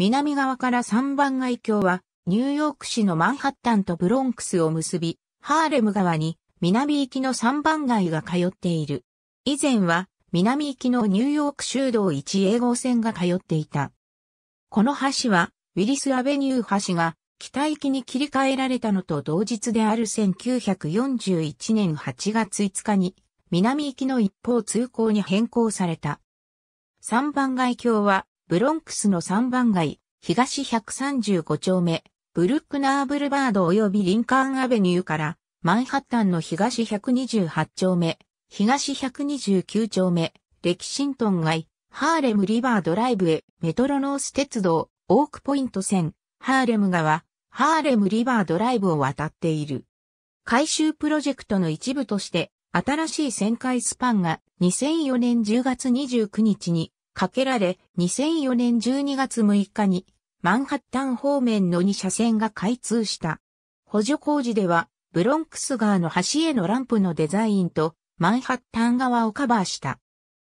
南側から3番街橋は、ニューヨーク市のマンハッタンとブロンクスを結び、ハーレム側に南行きの3番街が通っている。以前は南行きのニューヨーク州道1英号線が通っていた。この橋はウィリスアベニュー橋が北行きに切り替えられたのと同日である1941年8月5日に南行きの一方通行に変更された。3番街橋はブロンクスの3番街、東135丁目、ブルックナーブルバード及びリンカーンアベニューから、マンハッタンの東128丁目、東129丁目、レキシントン街、ハーレムリバードライブへ、メトロノース鉄道、オークポイント線、ハーレム川、ハーレムリバードライブを渡っている。改修プロジェクトの一部として、新しい旋回スパンが2004年10月29日にかけられ、2004年12月6日に、マンハッタン方面の2車線が開通した。補助工事では、ブロンクス川の橋へのランプのデザインと、マンハッタン側をカバーした。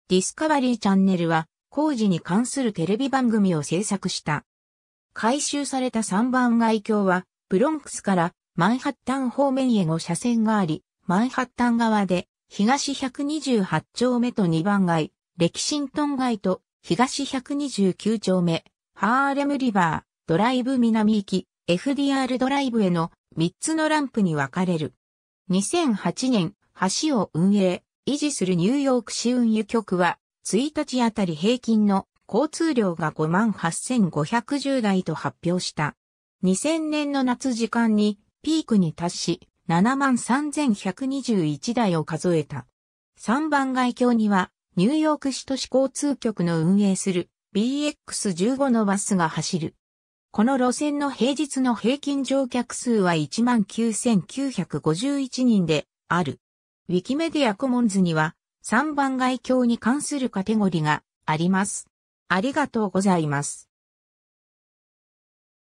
ディスカバリーチャンネルは、工事に関するテレビ番組を制作した。改修された3番街橋は、ブロンクスからマンハッタン方面への車線があり、マンハッタン側で東128丁目と2番街、歴キシントン街と東129丁目、ハーレムリバー、ドライブ南行き、FDR ドライブへの3つのランプに分かれる。2008年、橋を運営、維持するニューヨーク市運輸局は、1日あたり平均の交通量が58,510台と発表した。2000年の夏時間にピークに達し、73,121台を数えた。3番街橋にはニューヨーク市都市交通局の運営する BX15 のバスが走る。この路線の平日の平均乗客数は19,951人である。ウィキメディアコモンズには3番外橋に関するカテゴリがあります。ありがとうございます。